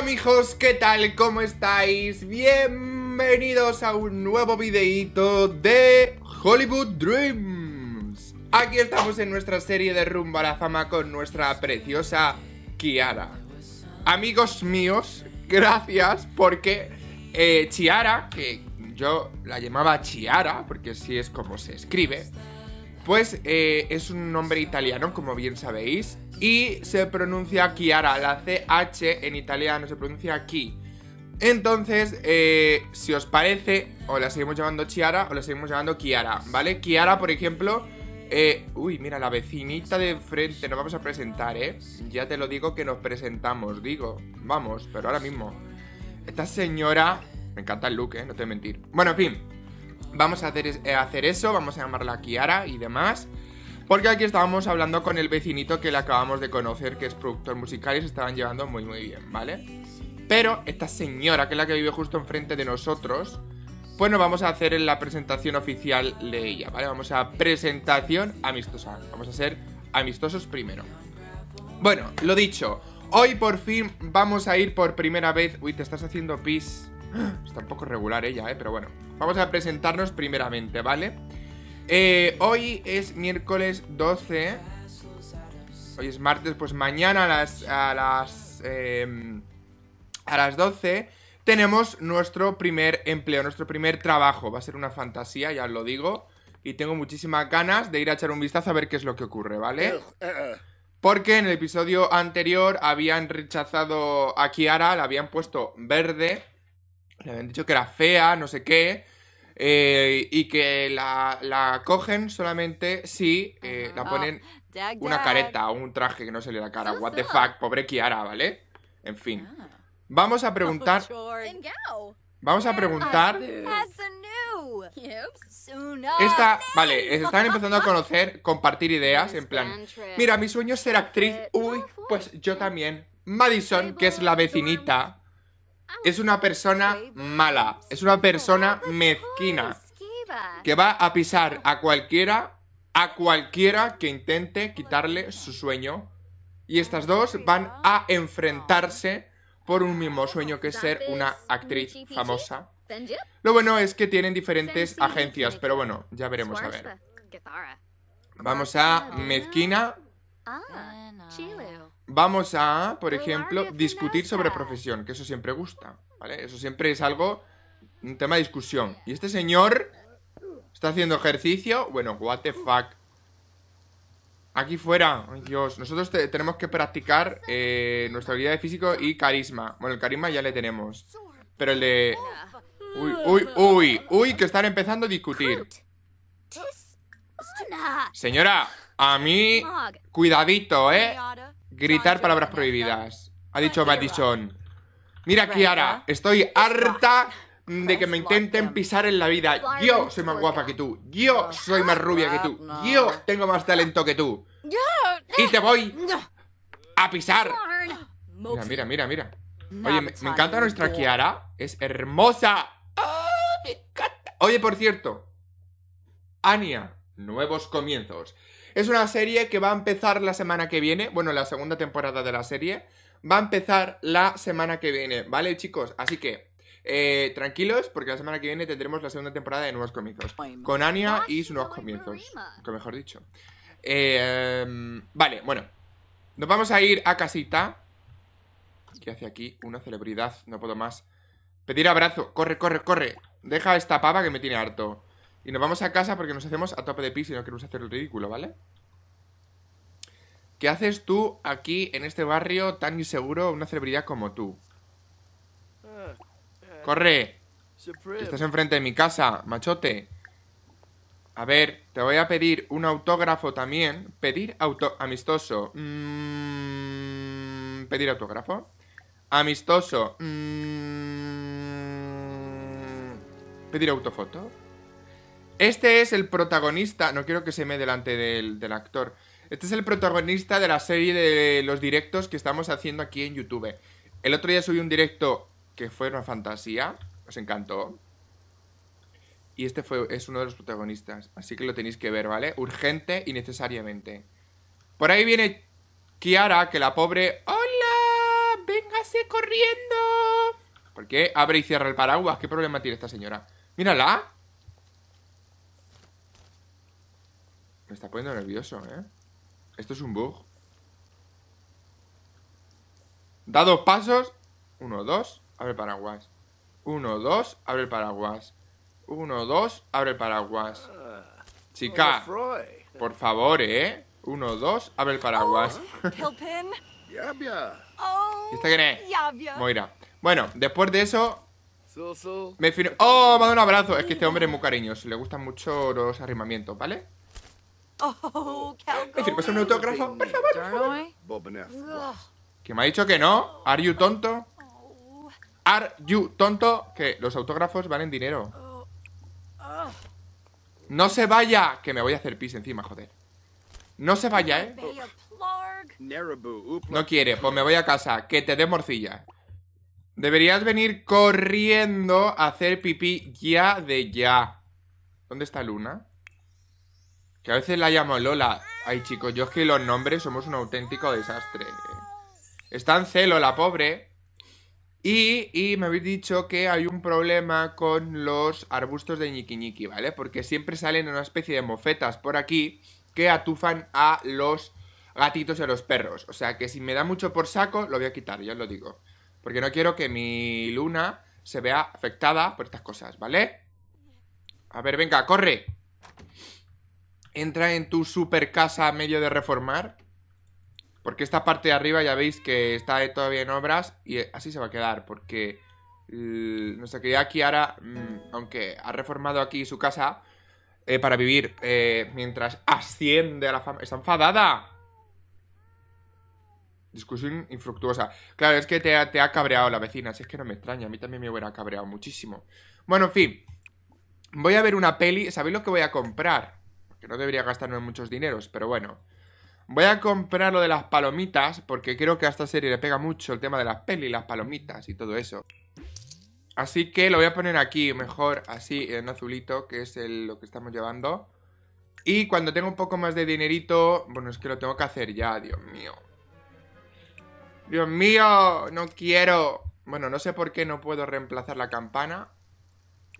amigos, ¿qué tal? ¿Cómo estáis? Bienvenidos a un nuevo videíto de Hollywood Dreams Aquí estamos en nuestra serie de Rumbo a la Fama con nuestra preciosa Kiara Amigos míos, gracias porque eh, Chiara, que yo la llamaba Chiara porque así es como se escribe pues eh, es un nombre italiano, como bien sabéis, y se pronuncia Chiara. La CH en italiano se pronuncia Ki. Entonces, eh, si os parece, o la seguimos llamando Chiara o la seguimos llamando Chiara, ¿vale? Chiara, por ejemplo, eh, uy, mira, la vecinita de frente nos vamos a presentar, ¿eh? Ya te lo digo que nos presentamos, digo, vamos, pero ahora mismo. Esta señora, me encanta el look, ¿eh? No te voy a mentir. Bueno, en fin, Vamos a eh, hacer, eso, vamos a llamarla Kiara y demás. Porque aquí estábamos hablando con el vecinito que le acabamos de conocer, que es productor musical y se estaban llevando muy muy bien, ¿vale? Pero esta señora, que es la que vive justo enfrente de nosotros, pues nos vamos a hacer en la presentación oficial de ella, ¿vale? Vamos a presentación amistosa. Vamos a ser amistosos primero. Bueno, lo dicho, hoy por fin vamos a ir por primera vez... Uy, te estás haciendo pis. Está un poco regular ella, eh, Pero bueno. Vamos a presentarnos primeramente, ¿vale? Eh, hoy es miércoles 12. Hoy es martes, pues mañana a las. a las. Em, a las 12. Tenemos nuestro primer empleo, nuestro primer trabajo. Va a ser una fantasía, ya os lo digo. Y tengo muchísimas ganas de ir a echar un vistazo a ver qué es lo que ocurre, ¿vale? Eh, Porque en el episodio anterior habían rechazado a Kiara, la habían puesto verde le habían dicho que era fea, no sé qué, eh, y que la, la, cogen solamente si eh, la ponen oh, una careta o un traje que no se le da cara. What the fuck, pobre Kiara, ¿vale? En fin. Vamos a preguntar. Vamos a preguntar. Esta, vale, están empezando a conocer, compartir ideas, en plan. Mira, mi sueño es ser actriz. Uy, pues yo también. Madison, que es la vecinita, es una persona mala, es una persona mezquina que va a pisar a cualquiera, a cualquiera que intente quitarle su sueño. Y estas dos van a enfrentarse por un mismo sueño que es ser una actriz famosa. Lo bueno es que tienen diferentes agencias, pero bueno, ya veremos a ver. Vamos a Mezquina. Ah, vamos a, por ejemplo, discutir sobre profesión, que eso siempre gusta, ¿vale? Eso siempre es algo, un tema de discusión. Y este señor está haciendo ejercicio, bueno, what the fuck. Aquí fuera, Dios, nosotros tenemos que practicar eh, nuestra habilidad de físico y carisma. Bueno, el carisma ya le tenemos, pero el de... Uy, uy, uy, uy, que están empezando a discutir. Señora, a mí... Cuidadito, ¿eh? Gritar palabras prohibidas. Ha dicho Madison. Mira, Kiara, estoy harta de que me intenten pisar en la vida. Yo soy más guapa que tú. Yo soy más rubia que tú. Yo tengo más talento que tú. Y te voy a pisar. Mira, mira, mira, Oye, me, encanta nuestra Kiara. Es hermosa. ¡Ah, Oye, por cierto. Ania, nuevos comienzos. Es una serie que va a empezar la semana que viene, bueno, la segunda temporada de la serie, va a empezar la semana que viene, ¿vale, chicos? Así que, eh, tranquilos, porque la semana que viene tendremos la segunda temporada de Nuevos Comienzos, con Anya y sus nuevos comienzos, que mejor dicho. Em, vale, bueno, nos vamos a ir a casita. ¿Qué hace aquí? Una celebridad, no puedo más. Pedir abrazo, corre, corre, corre. Deja esta pava que me tiene harto. Y nos vamos a casa porque nos hacemos a tope de pis y no queremos hacer el ridículo, ¿vale? ¿Qué haces tú aquí en este barrio tan inseguro una celebridad como tú? ¡Corre! Estás enfrente de mi casa, machote. A ver, te voy a pedir un autógrafo también. Pedir auto... Amistoso. Mm, pedir autógrafo. Amistoso. Mm, pedir autofoto. Este es el protagonista, no quiero que se me delante del, actor. Este es el protagonista de la serie de los directos que estamos haciendo aquí en YouTube. El otro día subí un directo que fue una fantasía, os encantó. Y este fue, es uno de los protagonistas, así que lo tenéis que ver, ¿vale? Urgente y necesariamente. Por ahí viene Kiara, que la pobre... ¡Hola! ¡Véngase corriendo! ¿Por qué abre y cierra el paraguas? ¿Qué problema tiene esta señora? ¡Mírala! Me está poniendo nervioso, ¿eh? Esto es un bug. Da dos pasos. Uno, dos. Abre el paraguas. Uno, dos. Abre el paraguas. Uno, dos. Abre el paraguas. Chica. Por favor, ¿eh? Uno, dos. Abre el paraguas. Oh, ¿Y oh, esta quién es? Moira. Bueno, después de eso... Me ¡Oh! Me un abrazo. Es que este hombre es muy cariñoso. Le gustan mucho los arrimamientos, ¿vale? Oh, un autógrafo? Por favor, ¿eh? Que me ha dicho que no. ¿Are you tonto? ¿Are you tonto? Que los autógrafos valen dinero. No se vaya, que me voy a hacer pis encima, joder. No se vaya, ¿eh? No quiere, pues me voy a casa, que te dé morcilla. Deberías venir corriendo a hacer pipí ya de ya. ¿Dónde está Luna? Que a veces la llamo Lola. Ay, chicos, yo es que los nombres somos un auténtico desastre. Está en celo la pobre. Y, y me habéis dicho que hay un problema con los arbustos de ñiquiñiqui, ¿vale? Porque siempre salen una especie de mofetas por aquí que atufan a los gatitos y a los perros. O sea que si me da mucho por saco, lo voy a quitar, ya os lo digo. Porque no quiero que mi luna se vea afectada por estas cosas, ¿vale? A ver, venga, corre entra en tu super casa a medio de reformar. Porque esta parte de arriba ya veis que está todavía en obras y eh, así se va a quedar. Porque nuestra querida Kiara, mm, aunque ha reformado aquí su casa eh, para vivir eh, mientras asciende a la fama, está enfadada. Discusión infructuosa. Claro, es que te ha, te ha cabreado la vecina, si es que no me extraña, a mí también me hubiera cabreado muchísimo. Bueno, en fin. Voy a ver una peli, ¿sabéis lo que voy a comprar? que no debería gastarme muchos dineros, pero bueno. Voy a comprar lo de las palomitas, porque creo que a esta serie le pega mucho el tema de las pelis, las palomitas y todo eso. Así que lo voy a poner aquí, mejor así, en azulito, que es lo que estamos llevando. Y cuando tenga un poco más de dinerito... Bueno, es que lo tengo que hacer ya, Dios mío. Dios mío, no quiero... Bueno, no sé por qué no puedo reemplazar la campana.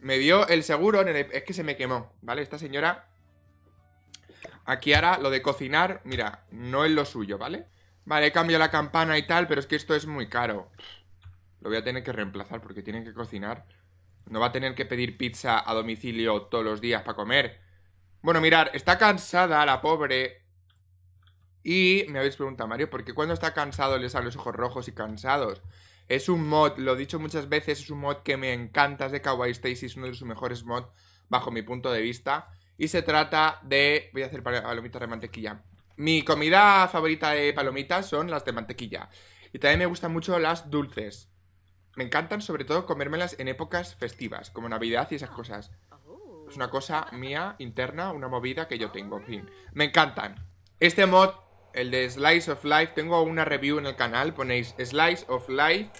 Me dio el seguro, es que se me quemó, ¿vale? Esta señora a Kiara lo de cocinar, mira, no es lo suyo, ¿vale? Vale, cambio la campana y tal, pero es que esto es muy caro. Lo voy a tener que reemplazar porque tiene que cocinar. No va a tener que pedir pizza a domicilio todos los días para comer. Bueno, mirar, está cansada la pobre. Y me habéis preguntado, Mario, ¿por qué cuando está cansado le salen los ojos rojos y cansados? Es un mod, lo he dicho muchas veces, es un mod que me encanta, es de Kawaii Stacy, es uno de sus mejores mods bajo mi punto de vista. Y se trata de... Voy a hacer palomitas de mantequilla. Mi comida favorita de palomitas son las de mantequilla. Y también me gustan mucho las dulces. Me encantan sobre todo comérmelas en épocas festivas, como Navidad y esas cosas. Es una cosa mía, interna, una movida que yo tengo, en fin. Me encantan. Este mod, el de Slice of Life, tengo una review en el canal, ponéis Slice of Life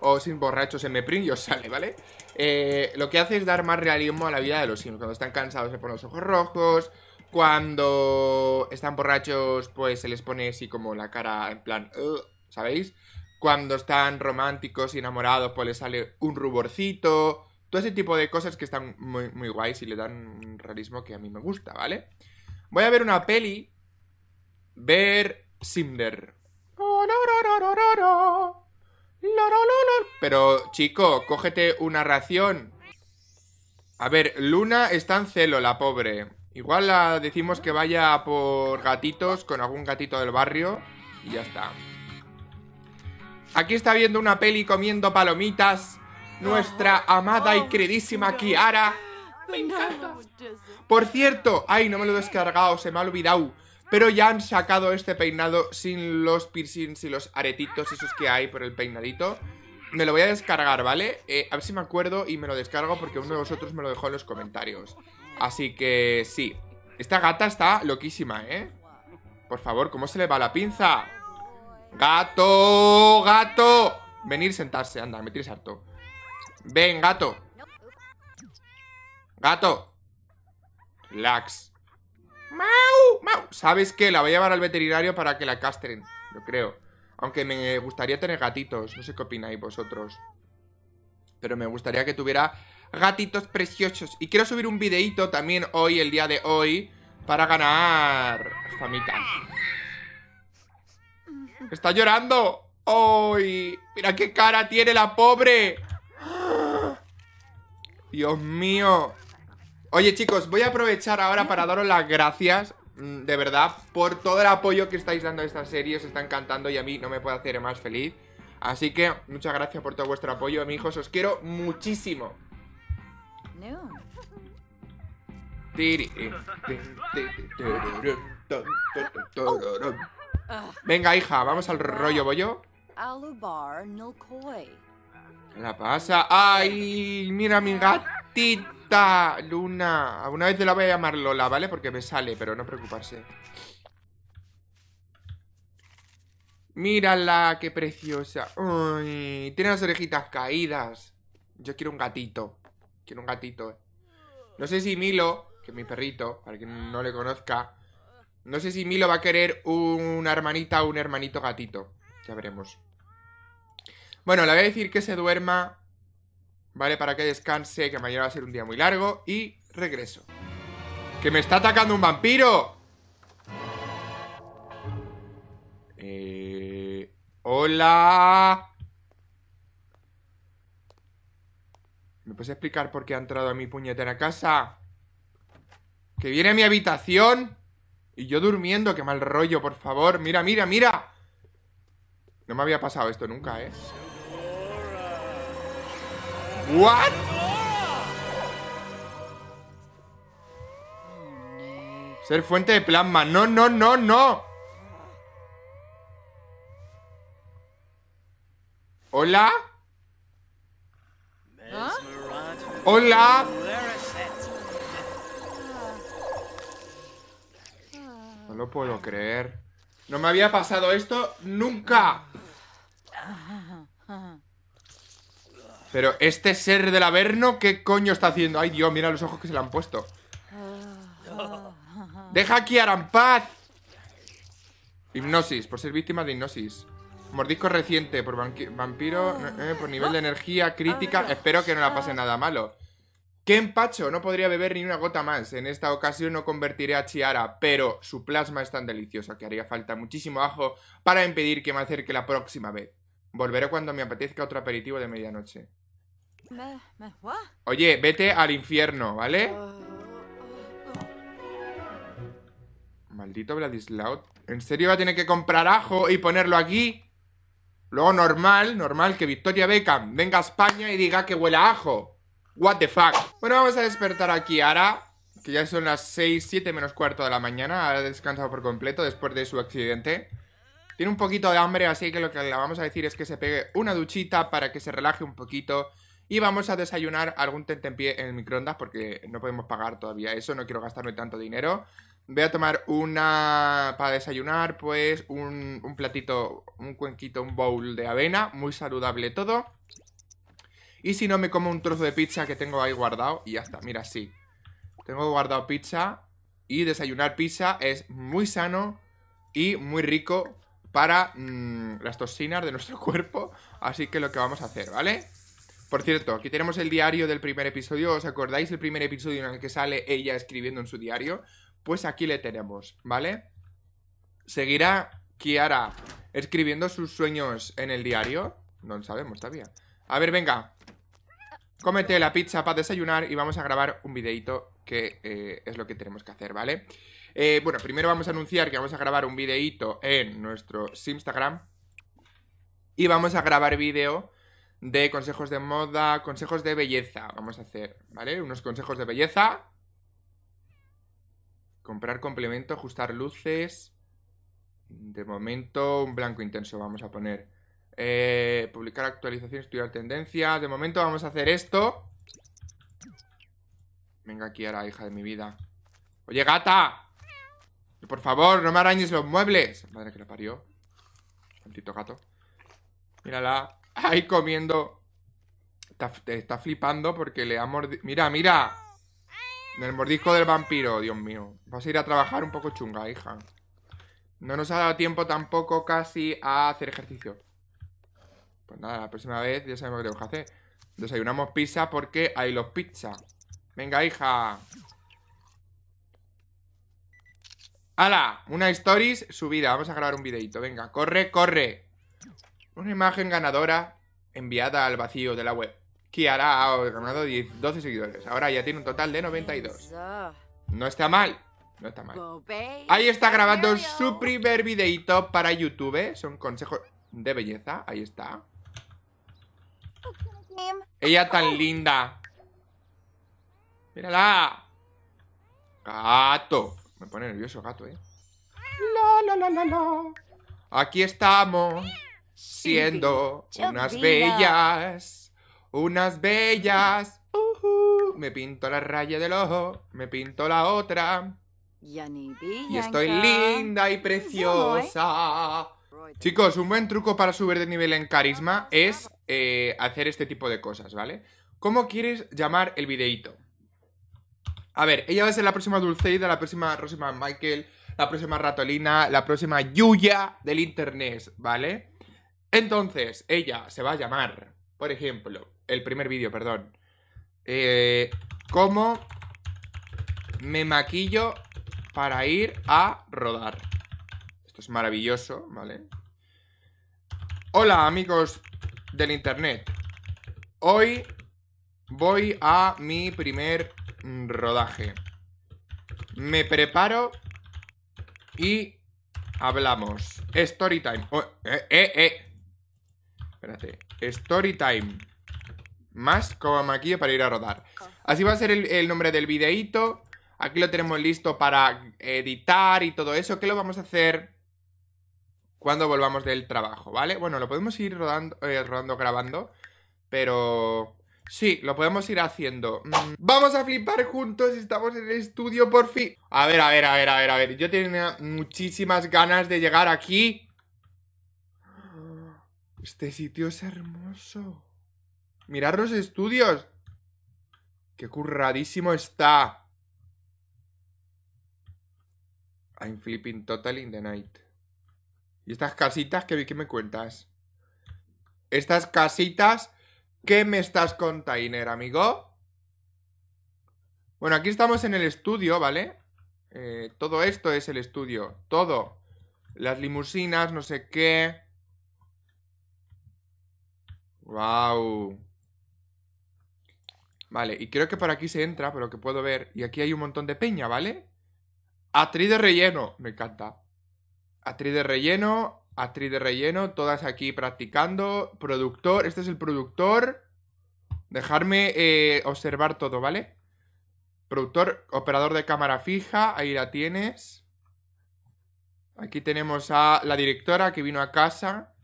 o sin borrachos en meprin y os sale, ¿vale? Eh, lo que hace es dar más realismo a la vida de los Sims. Cuando están cansados se ponen los ojos rojos. Cuando están borrachos, pues se les pone así como la cara en plan, ¿sabéis? Cuando están románticos y enamorados, pues les sale un ruborcito. Todo ese tipo de cosas que están muy, muy guays y le dan un realismo que a mí me gusta, ¿vale? Voy a ver una peli. Ver Simder. Oh, pero, chico, cógete una ración. A ver, Luna está en celo, la pobre. Igual la decimos que vaya por gatitos, con algún gatito del barrio. Y ya está. Aquí está viendo una peli comiendo palomitas. Nuestra amada y queridísima Kiara. Por cierto, ay, no me lo he descargado, se me ha olvidado. Pero ya han sacado este peinado sin los piercings y los aretitos esos que hay por el peinadito. Me lo voy a descargar, ¿vale? Eh, a ver si me acuerdo y me lo descargo porque uno de vosotros me lo dejó en los comentarios. Así que sí. Esta gata está loquísima, ¿eh? Por favor, ¿cómo se le va la pinza? ¡Gato! ¡Gato! Venir, sentarse, anda, me tienes harto. Ven, gato. Gato. Relax. ¿Sabes qué? La voy a llevar al veterinario para que la castren, yo creo. Aunque me gustaría tener gatitos, no sé qué opináis vosotros. Pero me gustaría que tuviera gatitos preciosos. Y quiero subir un videíto también hoy, el día de hoy, para ganar famita. ¡Está llorando! ¡Ay! ¡Mira qué cara tiene la pobre! ¡Ah! ¡Dios mío! Oye, chicos, voy a aprovechar ahora para daros las gracias de verdad, por todo el apoyo que estáis dando a esta serie, os está encantando y a mí no me puede hacer más feliz. Así que muchas gracias por todo vuestro apoyo, amigos. hijos, os quiero muchísimo. Venga, hija, vamos al rollo, bollo. La pasa. ¡Ay! Mira mi gatito. Luna. Alguna vez te la voy a llamar Lola, ¿vale? Porque me sale, pero no preocuparse. Mírala, qué preciosa. Ay, tiene las orejitas caídas. Yo quiero un gatito. Quiero un gatito. No sé si Milo, que es mi perrito, para quien no le conozca. No sé si Milo va a querer una hermanita o un hermanito gatito. Ya veremos. Bueno, le voy a decir que se duerma ¿vale? Para que descanse, que mañana va a ser un día muy largo y regreso. ¡Que me está atacando un vampiro! Eh... ¡Hola! ¿Me puedes explicar por qué ha entrado a mi puñetera casa? ¡Que viene a mi habitación! Y yo durmiendo, qué mal rollo, por favor. Mira, mira, mira. No me había pasado esto nunca, ¿eh? What? Ser fuente de plasma. No, no, no, no. Hola. Hola. No lo puedo creer. No me había pasado esto nunca. Pero este ser del Averno, ¿qué coño está haciendo? Ay, Dios, mira los ojos que se le han puesto. ¡Deja aquí en paz! Hipnosis, por ser víctima de hipnosis. Mordisco reciente, por vampiro, eh, por nivel de energía crítica. Ah, Espero que no la pase nada malo. ¡Qué empacho! No podría beber ni una gota más. En esta ocasión no convertiré a Chiara, pero su plasma es tan delicioso que haría falta muchísimo ajo para impedir que me acerque la próxima vez. Volveré cuando me apetezca otro aperitivo de medianoche. Oye, vete al infierno, ¿vale? Maldito Vladislav. ¿En serio va a tener que comprar ajo y ponerlo aquí? Luego normal, normal que Victoria Beckham venga a España y diga que huele a ajo. What the fuck. Bueno, vamos a despertar aquí ahora, que ya son las 6, 7 menos cuarto de la mañana. ha descansado por completo después de su accidente. Tiene un poquito de hambre, así que lo que le vamos a decir es que se pegue una duchita para que se relaje un poquito y vamos a desayunar algún tentempié en el microondas porque no podemos pagar todavía eso, no quiero gastarme tanto dinero. Voy a tomar una... para desayunar, pues un, un platito, un cuenquito, un bowl de avena, muy saludable todo. Y si no, me como un trozo de pizza que tengo ahí guardado y ya está, mira, sí. Tengo guardado pizza y desayunar pizza es muy sano y muy rico para mm, las toxinas de nuestro cuerpo. Así que lo que vamos a hacer, ¿vale? Por cierto, aquí tenemos el diario del primer episodio. ¿Os acordáis del primer episodio en el que sale ella escribiendo en su diario? Pues aquí le tenemos, ¿vale? Seguirá Kiara escribiendo sus sueños en el diario. No lo sabemos todavía. A ver, venga. Cómete la pizza para desayunar y vamos a grabar un videito que eh, es lo que tenemos que hacer, ¿vale? Eh, bueno, primero vamos a anunciar que vamos a grabar un videito en nuestro Instagram. Y vamos a grabar vídeo de consejos de moda, consejos de belleza. Vamos a hacer, ¿vale? Unos consejos de belleza. Comprar complemento, ajustar luces. De momento, un blanco intenso vamos a poner. Eh, publicar actualizaciones, estudiar tendencia De momento vamos a hacer esto. Venga aquí ahora, hija de mi vida. Oye, gata. Por favor, no me arañes los muebles. Madre que la parió. tito gato. Mírala ahí comiendo. Está, está flipando porque le ha mordido. Mira, mira. El mordisco del vampiro, Dios mío. Vas a ir a trabajar un poco chunga, hija. No nos ha dado tiempo tampoco casi a hacer ejercicio. Pues nada, la próxima vez ya sabemos qué tenemos que hacer. Desayunamos pizza porque hay los pizza. Venga, hija. ¡Hala! Una stories subida. Vamos a grabar un videito. Venga, corre, corre. Una imagen ganadora enviada al vacío de la web. que ha ganado 12 seguidores. Ahora ya tiene un total de 92. No está mal. No está mal. Ahí está grabando su primer videito para YouTube. ¿eh? Son consejos de belleza. Ahí está. Ella tan linda. ¡Mírala! Gato. Me pone nervioso gato, ¿eh? No, no, no, no, la. Aquí estamos siendo unas bellas, unas bellas. Me pinto la raya del ojo, me pinto la otra. Y estoy linda y ¿eh? preciosa. Chicos, un buen truco para subir de nivel en carisma es eh, hacer este tipo de cosas, ¿vale? ¿Cómo quieres llamar el videíto? A ver, ella va a ser la próxima Dulceida, la próxima Rosima Michael, la próxima Ratolina, la próxima Yuya del internet, ¿vale? Entonces, ella se va a llamar, por ejemplo, el primer vídeo, perdón. Eh, ¿Cómo me maquillo para ir a rodar? Esto es maravilloso, ¿vale? Hola amigos del internet. Hoy voy a mi primer rodaje. Me preparo y hablamos. Story time. Oh, eh, eh, eh espérate. Storytime Más como maquilla para ir a rodar. Oh. Así va a ser el, nombre del videíto. Aquí lo tenemos listo para editar y todo eso. Que lo vamos a hacer cuando volvamos del trabajo, ¿vale? Bueno, lo podemos ir rodando, eh, rodando grabando. Pero... Sí, lo podemos ir haciendo. Mm, vamos a flipar juntos, estamos en el estudio por fin. A ver, a ver, a ver, a ver, a ver. Yo tenía muchísimas ganas de llegar aquí este sitio es hermoso. Mirad los estudios. Qué curradísimo está. I'm flipping totally in the night. ¿Y estas casitas que vi que me cuentas? Estas casitas, ¿qué me estás container, amigo? Bueno, aquí estamos en el estudio, ¿vale? Eh, todo esto es el estudio. Todo. Las limusinas, no sé qué. Wow. Vale, y creo que por aquí se entra, pero que puedo ver. Y aquí hay un montón de peña, ¿vale? Atriz de relleno, me encanta. Atriz de relleno, atriz de relleno, todas aquí practicando. Productor, este es el productor. Dejarme eh, observar todo, ¿vale? Productor, operador de cámara fija, ahí la tienes. Aquí tenemos a la directora que vino a casa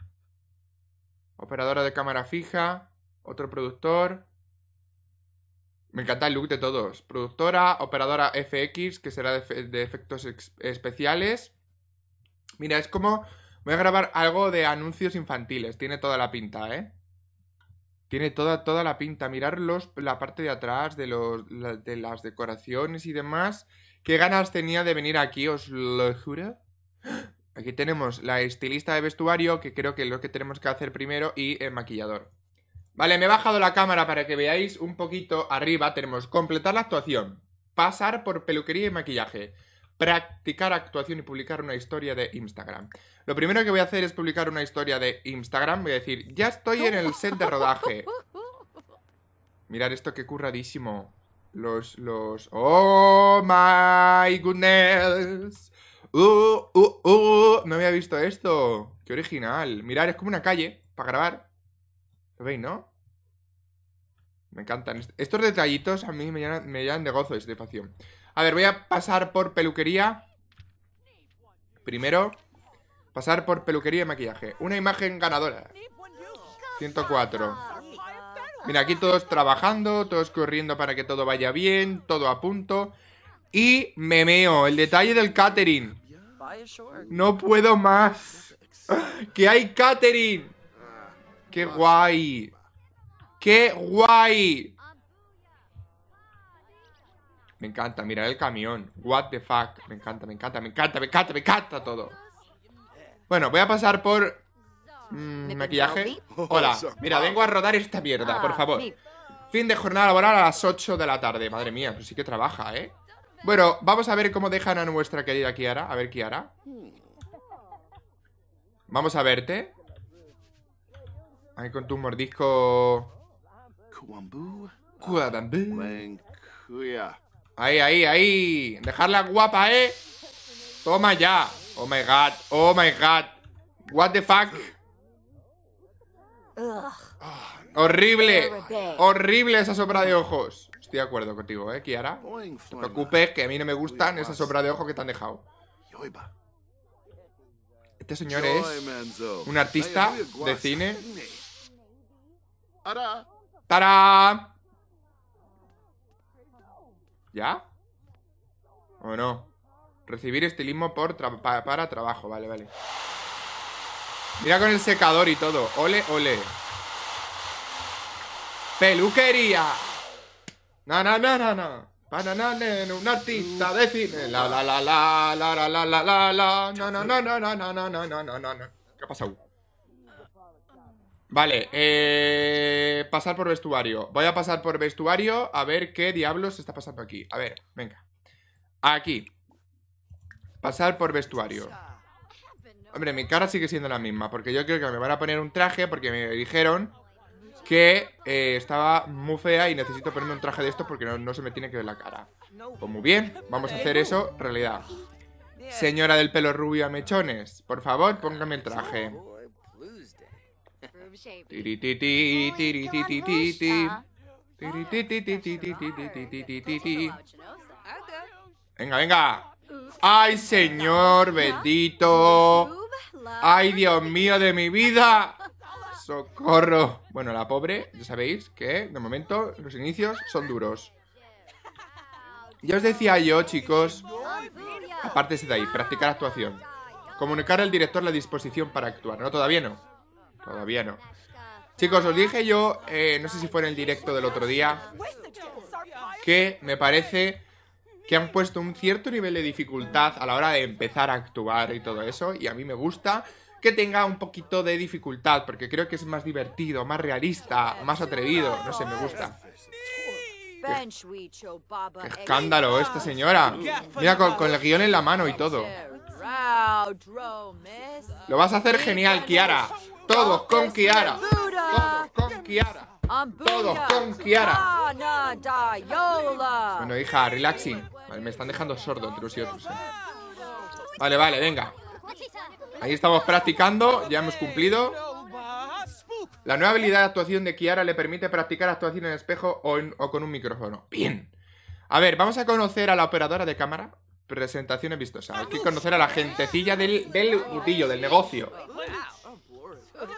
operadora de cámara fija, otro productor. Me encanta el look de todos. Productora, operadora FX, que será de, efectos especiales. Mira, es como... Voy a grabar algo de anuncios infantiles. Tiene toda la pinta, ¿eh? Tiene toda, toda la pinta. Mirar la parte de atrás de, de las decoraciones y demás. ¿Qué ganas tenía de venir aquí? Os lo juro. ¡Ah! Aquí tenemos la estilista de vestuario, que creo que es lo que tenemos que hacer primero, y el maquillador. Vale, me he bajado la cámara para que veáis un poquito arriba. Tenemos completar la actuación, pasar por peluquería y maquillaje, practicar actuación y publicar una historia de Instagram. Lo primero que voy a hacer es publicar una historia de Instagram. Voy a decir, ya estoy en el set de rodaje. Mirad esto, que curradísimo. Los, los... ¡Oh, my goodness! Uh, ¡Uh! ¡Uh! No había visto esto. ¡Qué original! Mirar, es como una calle para grabar. ¿Lo veis, no? Me encantan. Estos detallitos a mí me llaman de gozo y satisfacción. A ver, voy a pasar por peluquería. Primero, pasar por peluquería y maquillaje. Una imagen ganadora. 104. Mira, aquí todos trabajando, todos corriendo para que todo vaya bien, todo a punto. Y memeo, el detalle del catering. No puedo más. ¡Que hay catering! ¡Qué guay! ¡Qué guay! Me encanta, mira el camión. What the fuck. Me encanta, me encanta, me encanta, me encanta, me encanta todo. Bueno, voy a pasar por... Mmm, maquillaje. Hola. Mira, vengo a rodar esta mierda, por ah, favor. Fin de jornada laboral a las 8 de la tarde. Madre mía, pues sí que trabaja, ¿eh? Bueno, vamos a ver cómo dejan a nuestra querida Kiara. A ver, Kiara. Vamos a verte. Ahí con tu mordisco. Ahí, ahí, ahí. Dejarla guapa, ¿eh? Toma ya. Oh my god. Oh my god. What the fuck? Horrible. Horrible esa sombra de ojos. Estoy de acuerdo contigo, ¿eh, Kiara? No te preocupes, que a mí no me gustan esas sobra de ojo que te han dejado. Este señor es un artista de cine. ¡Tarán! ¿Ya? ¿O no? Recibir estilismo por para trabajo, vale, vale. Mira con el secador y todo. Ole, ole. Peluquería. Na, na, na, na, na. un artista de La, la, la, la, la, la, la, la, la, la. Na, na, na, na, na, na, na, na, ¿Qué ha pasado? Vale, eh, pasar por vestuario. Voy a pasar por vestuario a ver qué diablos está pasando aquí. A ver, venga. Aquí. Pasar por vestuario. Hombre, mi cara sigue siendo la misma, porque yo creo que me van a poner un traje porque me dijeron que estaba muy fea y necesito ponerme un traje de esto porque no, se me tiene que ver la cara. Pues muy bien, vamos a hacer eso realidad. Señora del pelo rubio a mechones, por favor, póngame el traje. Venga, venga. ¡Ay, señor bendito! ¡Ay, Dios mío de mi vida! ¡Socorro! Bueno, la pobre, ya sabéis que de momento los inicios son duros. Ya os decía yo, chicos, aparte de ahí, practicar actuación. Comunicar al director la disposición para actuar. No, todavía no. Todavía no. Chicos, os dije yo, eh, no sé si fue en el directo del otro día, que me parece que han puesto un cierto nivel de dificultad a la hora de empezar a actuar y todo eso, y a mí me gusta que tenga un poquito de dificultad, porque creo que es más divertido, más realista, más atrevido. No sé, me gusta. Qué, escándalo esta señora. Mira, con, el guión en la mano y todo. Lo vas a hacer genial, Kiara. Todos con Kiara. Todos con Kiara. Bueno, hija, relaxing. me están dejando sordo entre y otros. Eh. Vale, vale, venga. Ahí estamos practicando, ya hemos cumplido. La nueva habilidad de actuación de Kiara le permite practicar actuación en espejo o, con un micrófono. Bien. A ver, vamos a conocer a la operadora de cámara. Presentaciones vistosas. Hay que conocer a la gentecilla del, del del negocio.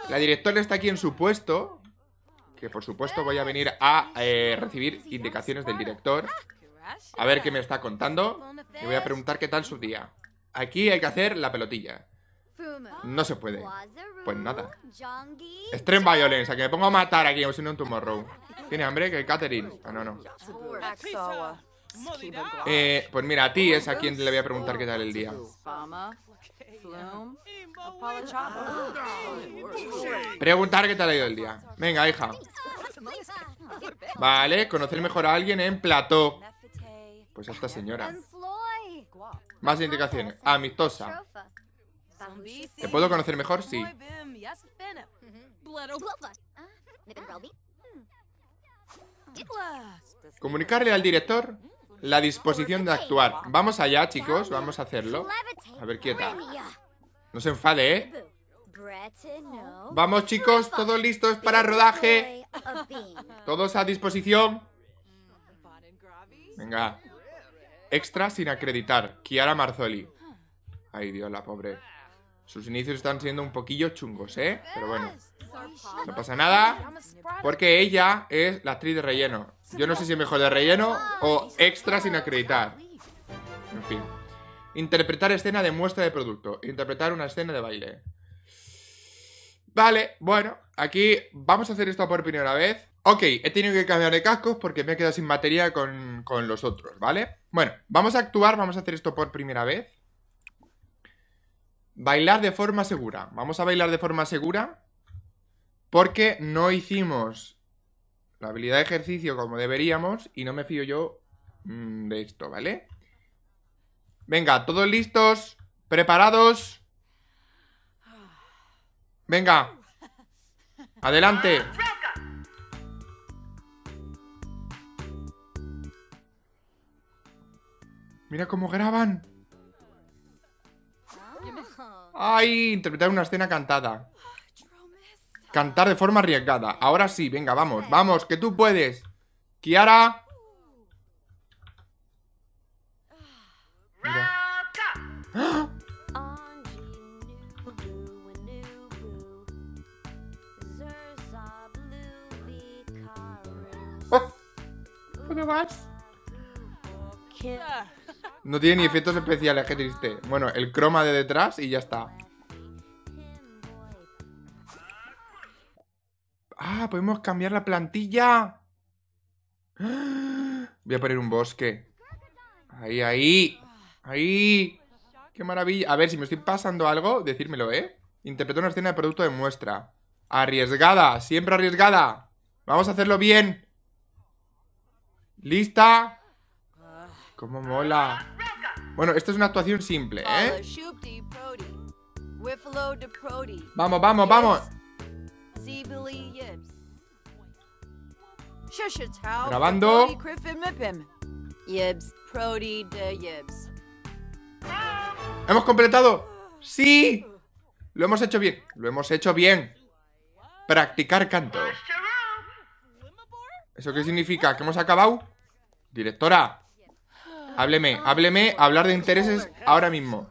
La directora está aquí en su puesto. Que por supuesto voy a venir a eh, recibir indicaciones del director. A ver qué me está contando. Le voy a preguntar qué tal su día. Aquí hay que hacer la pelotilla. No se puede. Pues nada. Extreme Violence, que me pongo a matar aquí, o si no un Tomorrow. ¿Tiene hambre? Que Catherine. Ah, no, no. Eh, pues mira, a ti es a quien le voy a preguntar qué tal el día. Preguntar qué tal ha ido el día. Venga, hija. Vale, conocer mejor a alguien en plató. Pues a esta señora. Más indicaciones. Amistosa. ¿Te puedo conocer mejor? Sí. Ah, mm. pues, Comunicarle al director la disposición de actuar. Vamos allá, chicos. Vamos a hacerlo. A ver, quieta. No se enfade, ¿eh? Vamos, chicos. Todos listos para rodaje. Todos a disposición. Mm. Venga. Extra sin acreditar. Kiara Marzoli. Ay, Dios, la pobre. Sus inicios están siendo un poquillo chungos, ¿eh? Pero bueno. No pasa nada. Porque ella es la actriz de relleno. Yo no sé si mejor de relleno o extra sin acreditar. En fin. Interpretar escena de muestra de producto. Interpretar una escena de baile. Vale, bueno. Aquí vamos a hacer esto por primera vez. Ok, he tenido que cambiar de cascos porque me he quedado sin batería con, los otros, ¿vale? Bueno, vamos a actuar, vamos a hacer esto por primera vez. Bailar de forma segura. Vamos a bailar de forma segura porque no hicimos la habilidad de ejercicio como deberíamos y no me fío yo mm, de esto, ¿vale? Venga, todos listos, preparados. Venga. Adelante. Ah, Mira cómo graban. ¡Ay! Interpretar una escena cantada. Cantar de forma arriesgada. Ahora sí, venga, vamos, vamos, que tú puedes. Kiara. Mira. vas? No tiene ni efectos especiales, qué triste. Bueno, el croma de detrás y ya está. ¡Ah! ¡Podemos cambiar la plantilla! Voy a poner un bosque. Ahí, ahí. Ahí. ¡Qué maravilla! A ver, si me estoy pasando algo, decírmelo, ¿eh? Interpretó una escena de producto de muestra. Arriesgada, siempre arriesgada. Vamos a hacerlo bien. ¿Lista? ¡Cómo mola! Bueno, esto es una actuación simple, ¿eh? Vamos, vamos, vamos. Grabando. ¡Hemos completado! ¡Sí! Lo hemos hecho bien. Lo hemos hecho bien. Practicar canto. ¿Eso qué significa? ¿Que hemos acabado? Directora, Hábleme, hábleme, hablar de intereses ahora mismo.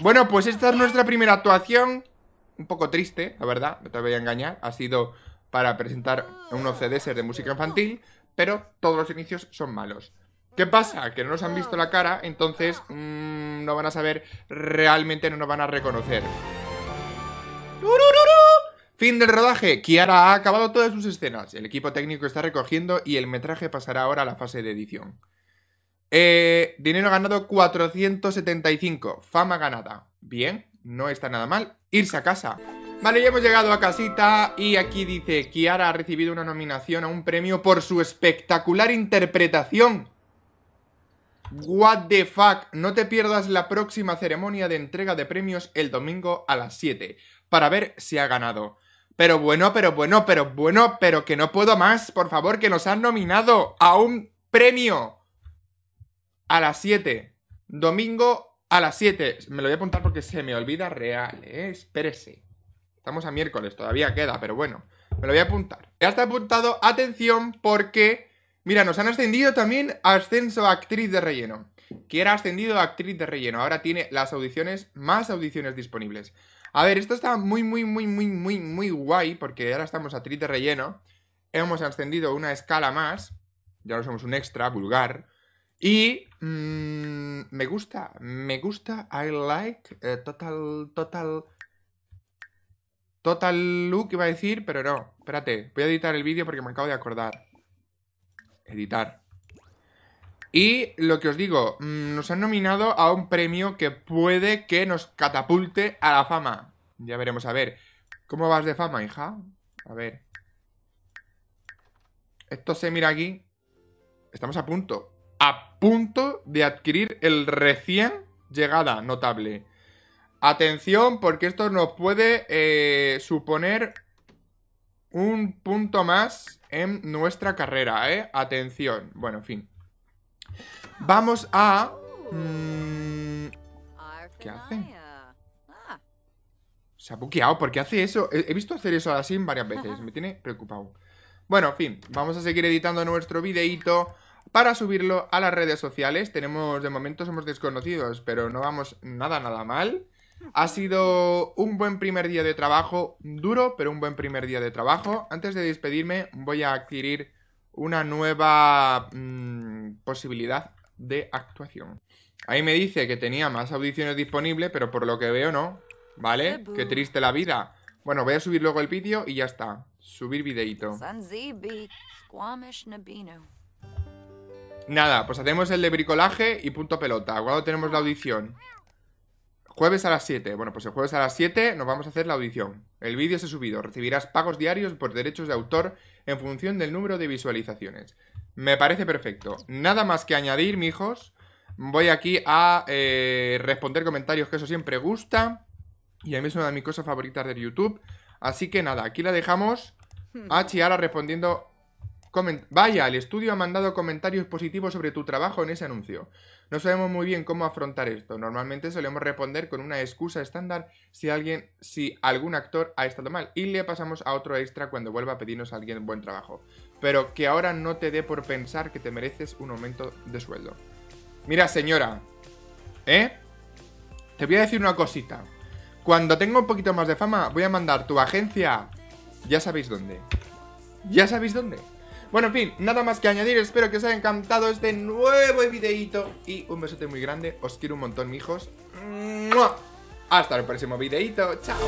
Bueno, pues esta es nuestra primera actuación. Un poco triste, la verdad, no te voy a engañar. Ha sido para presentar unos CDs de música infantil, pero todos los inicios son malos. ¿Qué pasa? Que no nos han visto la cara, entonces mm, no van a saber, realmente no nos van a reconocer. Fin del rodaje. Kiara ha acabado todas sus escenas. El equipo técnico está recogiendo y el metraje pasará ahora a la fase de edición. Eh, dinero ganado 475. Fama ganada. Bien, no está nada mal. Irse a casa. Vale, ya hemos llegado a casita y aquí dice, Kiara ha recibido una nominación a un premio por su espectacular interpretación. What the fuck, no te pierdas la próxima ceremonia de entrega de premios el domingo a las 7 para ver si ha ganado. Pero bueno, pero bueno, pero bueno, pero que no puedo más, por favor, que nos han nominado a un premio a las 7. Domingo a las 7. Me lo voy a apuntar porque se me olvida real, ¿eh? Espérese. Estamos a miércoles, todavía queda, pero bueno. Me lo voy a apuntar. Ya está apuntado, atención, porque... Mira, nos han ascendido también ascenso a actriz de relleno. Que era ascendido a actriz de relleno. Ahora tiene las audiciones, más audiciones disponibles. A ver, esto está muy, muy, muy, muy, muy, muy guay, porque ahora estamos a actriz de relleno. Hemos ascendido una escala más. Ya no somos un extra vulgar y mm, me gusta, me gusta, I like, eh, total, total, total look iba a decir, pero no, espérate, voy a editar el vídeo porque me acabo de acordar. Editar. Y lo que os digo, mm, nos han nominado a un premio que puede que nos catapulte a la fama. Ya veremos, a ver, ¿cómo vas de fama, hija? A ver. Esto se mira aquí. Estamos a punto punto de adquirir el recién llegada notable. Atención, porque esto nos puede eh, suponer un punto más en nuestra carrera, ¿eh? Atención. Bueno, en fin. Vamos a... Mm, ¿Qué hace? Se ha buqueado, ¿por qué hace eso? He, visto hacer eso así varias veces, me tiene preocupado. Bueno, en fin, vamos a seguir editando nuestro videíto para subirlo a las redes sociales. Tenemos, de momento somos desconocidos, pero no vamos nada, nada mal. Ha sido un buen primer día de trabajo, duro, pero un buen primer día de trabajo. Antes de despedirme, voy a adquirir una nueva mm, posibilidad de actuación. Ahí me dice que tenía más audiciones disponibles, pero por lo que veo no, ¿vale? Qué triste la vida. Bueno, voy a subir luego el vídeo y ya está. Subir videito. Nada, pues hacemos el de bricolaje y punto pelota. ¿Cuándo tenemos la audición? Jueves a las 7. Bueno, pues el jueves a las 7 nos vamos a hacer la audición. El vídeo se ha subido. Recibirás pagos diarios por derechos de autor en función del número de visualizaciones. Me parece perfecto. Nada más que añadir, mijos. Voy aquí a eh, responder comentarios que eso siempre gusta. Y a mí es una de mis cosas favoritas de YouTube. Así que nada, aquí la dejamos. Hmm. A Chiara respondiendo Vaya, el estudio ha mandado comentarios positivos sobre tu trabajo en ese anuncio. No sabemos muy bien cómo afrontar esto. Normalmente solemos responder con una excusa estándar si alguien, si algún actor ha estado mal y le pasamos a otro extra cuando vuelva a pedirnos a alguien buen trabajo. Pero que ahora no te dé por pensar que te mereces un aumento de sueldo. Mira, señora, ¿eh? Te voy a decir una cosita. Cuando tenga un poquito más de fama, voy a mandar tu agencia. Ya sabéis dónde. Ya sabéis dónde. Bueno, en fin, nada más que añadir, espero que os haya encantado este nuevo videíto y un besote muy grande, os quiero un montón, mijos. Hasta el próximo videíto, chao.